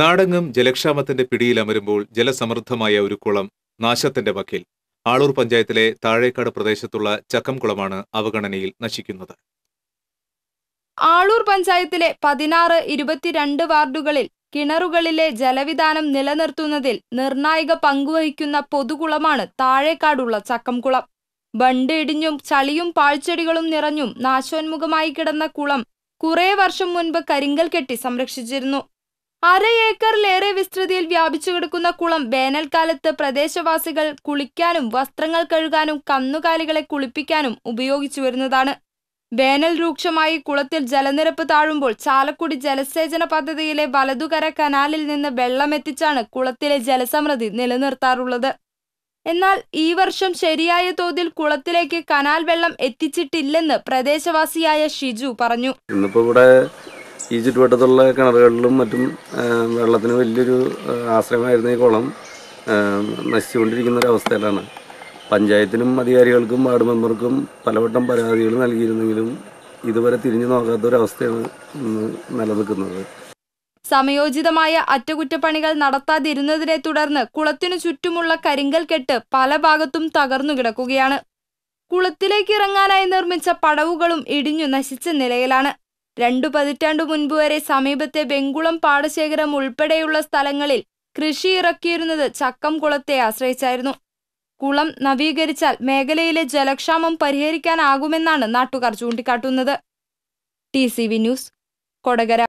നാടെങ്ങും ജലക്ഷാമത്തിന്റെ പിടിയിലമരുമ്പോൾ ജലസമൃദ്ധമായ ഒരു കുളം നാശത്തിന്റെ വക്കിൽ ആളൂർ പഞ്ചായത്തിലെ താഴേക്കാട് പ്രദേശത്തുള്ള ചക്കംകുളമാണ് അവഗണനയിൽ നശിക്കുന്നത് ആളൂർ പഞ്ചായത്തിലെ പതിനാറ് ഇരുപത്തിരണ്ട് വാർഡുകളിൽ കിണറുകളിലെ ജലവിധാനം നിലനിർത്തുന്നതിൽ നിർണായക പങ്കുവഹിക്കുന്ന പൊതുകുളമാണ് താഴേക്കാടുള്ള ചക്കംകുളം ബണ്ട് ഇടിഞ്ഞും ചളിയും പാഴ്ചെടികളും നിറഞ്ഞും നാശോന്മുഖമായി കിടന്ന കുളം കുറേ വർഷം മുൻപ് കരിങ്കൽ കെട്ടി സംരക്ഷിച്ചിരുന്നു അര ഏക്കറിലേറെ വിസ്തൃതിയിൽ വ്യാപിച്ചു കിടക്കുന്ന കുളം വേനൽക്കാലത്ത് പ്രദേശവാസികൾ കുളിക്കാനും വസ്ത്രങ്ങൾ കഴുകാനും കന്നുകാലികളെ കുളിപ്പിക്കാനും ഉപയോഗിച്ചു വരുന്നതാണ് വേനൽ രൂക്ഷമായി കുളത്തിൽ ജലനിരപ്പ് താഴുമ്പോൾ ചാലക്കുടി ജലസേചന പദ്ധതിയിലെ വലതുകര കനാലിൽ നിന്ന് വെള്ളമെത്തിച്ചാണ് കുളത്തിലെ ജലസമൃദ്ധി നിലനിർത്താറുള്ളത് എന്നാൽ ഈ വർഷം ശരിയായ തോതിൽ കുളത്തിലേക്ക് കനാൽ വെള്ളം എത്തിച്ചിട്ടില്ലെന്ന് പ്രദേശവാസിയായ ഷിജു പറഞ്ഞു ഇന്നിപ്പോ ഇവിടെ ഈ ചുറ്റുവട്ടത്തുള്ള കിണറുകളിലും മറ്റും വെള്ളത്തിന് വലിയൊരു ആശ്രയമായിരുന്ന ഈ കുളം നശിച്ചുകൊണ്ടിരിക്കുന്ന ഒരു അവസ്ഥയിലാണ് പഞ്ചായത്തിനും അധികാരികൾക്കും വാർഡ് മെമ്പർക്കും പലവട്ടം പരാതികൾ നൽകിയിരുന്നെങ്കിലും ഇതുവരെ തിരിഞ്ഞു നോക്കാത്ത ഒരു അവസ്ഥയാണ് നിലനിൽക്കുന്നത് സമയോചിതമായ അറ്റകുറ്റപ്പണികൾ നടത്താതിരുന്നതിനെ തുടർന്ന് കുളത്തിനു ചുറ്റുമുള്ള കരിങ്കൽ കെട്ട് പല ഭാഗത്തും തകർന്നു കിടക്കുകയാണ് കുളത്തിലേക്ക് ഇറങ്ങാനായി നിർമ്മിച്ച പടവുകളും ഇടിഞ്ഞു നശിച്ച നിലയിലാണ് രണ്ടു പതിറ്റാണ്ടു മുൻപ് വരെ സമീപത്തെ വെങ്കുളം പാടശേഖരം ഉൾപ്പെടെയുള്ള സ്ഥലങ്ങളിൽ കൃഷി ഇറക്കിയിരുന്നത് ചക്കം കുളത്തെ ആശ്രയിച്ചായിരുന്നു കുളം നവീകരിച്ചാൽ മേഖലയിലെ ജലക്ഷാമം പരിഹരിക്കാനാകുമെന്നാണ് നാട്ടുകാർ ചൂണ്ടിക്കാട്ടുന്നത് ടി ന്യൂസ് കൊടകര